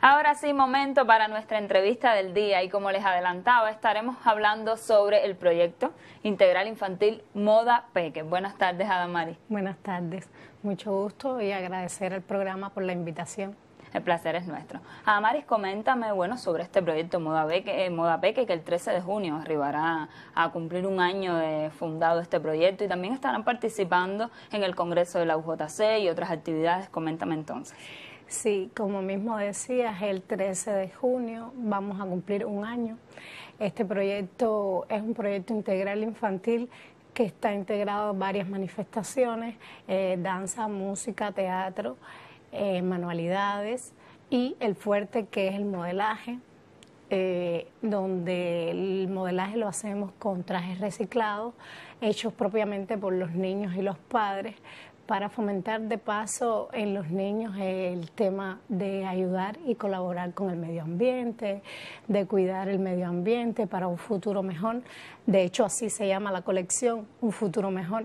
Ahora sí, momento para nuestra entrevista del día y como les adelantaba, estaremos hablando sobre el proyecto integral infantil Moda Peque. Buenas tardes, Adamaris. Buenas tardes, mucho gusto y agradecer al programa por la invitación. El placer es nuestro. Adamaris, coméntame, bueno, sobre este proyecto Moda Peque, eh, Moda Peque, que el 13 de junio arribará a, cumplir un año de fundado este proyecto y también estarán participando en el Congreso de la UJC y otras actividades. Coméntame entonces. Sí, como mismo decías, el 13 de junio vamos a cumplir un año. Este proyecto es un proyecto integral infantil que está integrado en varias manifestaciones, eh, danza, música, teatro, eh, manualidades y el fuerte que es el modelaje, eh, donde el modelaje lo hacemos con trajes reciclados, hechos propiamente por los niños y los padres, para fomentar de paso en los niños el tema de ayudar y colaborar con el medio ambiente, de cuidar el medio ambiente para un futuro mejor. De hecho, así se llama la colección, Un futuro mejor,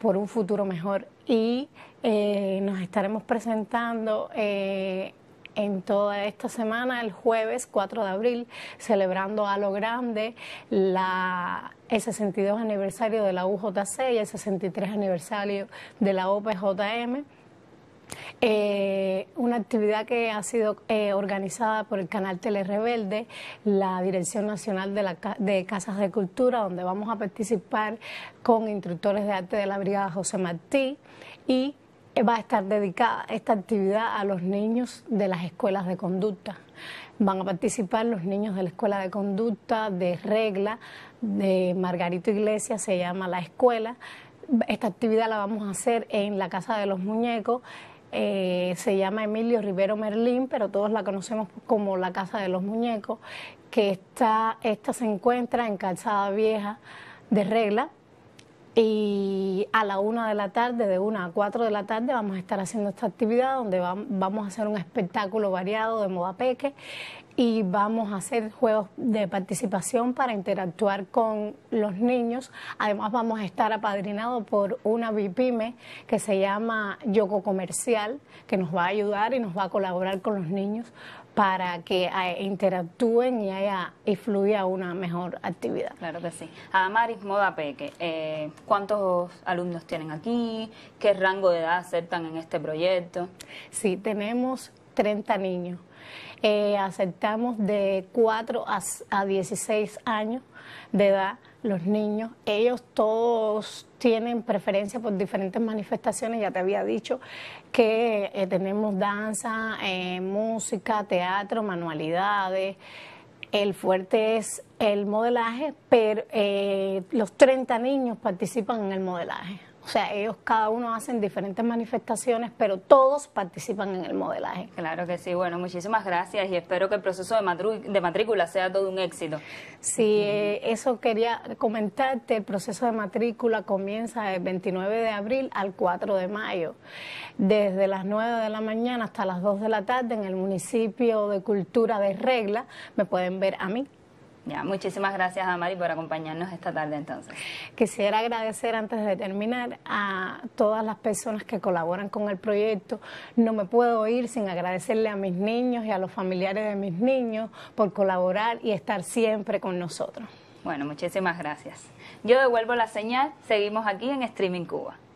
por un futuro mejor. Y eh, nos estaremos presentando eh, en toda esta semana, el jueves 4 de abril, celebrando a lo grande el 62 aniversario de la UJC y el 63 aniversario de la OPJM. Eh, una actividad que ha sido eh, organizada por el canal Telerrebelde, la Dirección Nacional de, de, Casas de Cultura, donde vamos a participar con instructores de arte de la Brigada José Martí y va a estar dedicada esta actividad a los niños de las escuelas de conducta. Van a participar los niños de la escuela de conducta, de regla, de Margarito Iglesias, se llama la escuela. Esta actividad la vamos a hacer en la Casa de los Muñecos. Eh, se llama Emilio Rivero Merlín, pero todos la conocemos como la Casa de los Muñecos, que está, esta se encuentra en Calzada Vieja de Regla, y a la una de la tarde, de una a cuatro de la tarde, vamos a estar haciendo esta actividad donde vamos a hacer un espectáculo variado de moda y vamos a hacer juegos de participación para interactuar con los niños. Además vamos a estar apadrinados por una BIPYME que se llama Yoko Comercial, que nos va a ayudar y nos va a colaborar con los niños para que eh, interactúen y haya y fluya una mejor actividad. Claro que sí. Maris Moda Peque, eh, ¿cuántos alumnos tienen aquí? ¿Qué rango de edad aceptan en este proyecto? Sí, tenemos 30 niños. Eh, aceptamos de 4 a, a 16 años de edad los niños. Ellos todos tienen preferencia por diferentes manifestaciones, ya te había dicho que eh, tenemos danza, eh, música, teatro, manualidades. El fuerte es el modelaje, pero eh, los 30 niños participan en el modelaje. O sea, ellos cada uno hacen diferentes manifestaciones, pero todos participan en el modelaje. Claro que sí. Bueno, muchísimas gracias y espero que el proceso de, de matrícula sea todo un éxito. Sí, eh, eso quería comentarte. El proceso de matrícula comienza el 29 de abril al 4 de mayo, desde las 9 de la mañana hasta las 2 de la tarde en el municipio de Cultura de Regla. Me pueden ver a mí ya, muchísimas gracias a Mari por acompañarnos esta tarde entonces. Quisiera agradecer antes de terminar a todas las personas que colaboran con el proyecto. No me puedo ir sin agradecerle a mis niños y a los familiares de mis niños por colaborar y estar siempre con nosotros. Bueno, muchísimas gracias. Yo devuelvo la señal, seguimos aquí en Streaming Cuba.